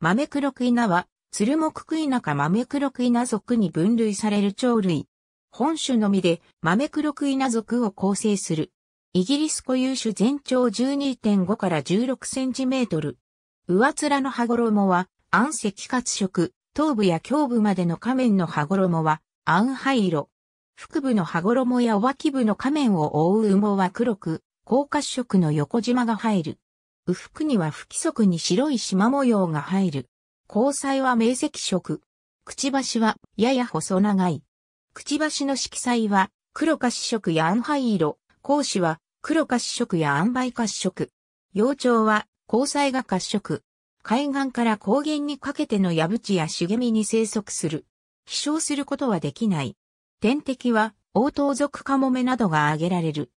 豆黒クイナは、ツルモククイナか豆黒クイナ属に分類される鳥類。本種のみで豆黒クイナ属を構成する。イギリス固有種全長12.5から16センチメートル。上面の羽衣は、暗赤褐色、頭部や胸部までの仮面の羽衣は、暗灰色。腹部の羽衣や脇部の仮面を覆う羽毛は黒く、高褐色の横縞が入る。右腹には不規則に白い縞模様が入る。交際は明晰色。くちばしはやや細長い。くちばしの色彩は黒か紫色や暗灰色、講師は黒か紫色や暗灰褐色。幼鳥は交際が褐色。海岸から高原にかけての矢淵や茂みに生息する。飛翔することはできない。天敵は、王オ族カモメなどが挙げられる。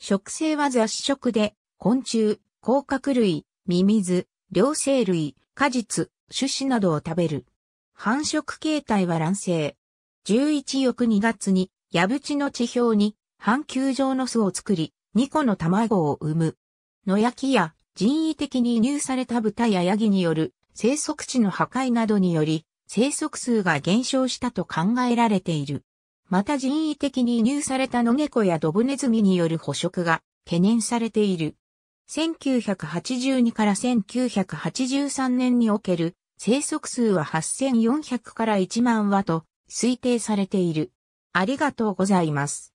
食性は雑食で、昆虫、甲殻類、ミミズ、両生類、果実、種子などを食べる。繁殖形態は卵生。11翌2月に、矢淵の地表に、半球状の巣を作り、2個の卵を産む。野焼きや人為的に輸入された豚やヤギによる生息地の破壊などにより、生息数が減少したと考えられている。また人為的に輸入された野猫やドブネズミによる捕食が懸念されている。1982から1983年における生息数は8400から1万羽と推定されている。ありがとうございます。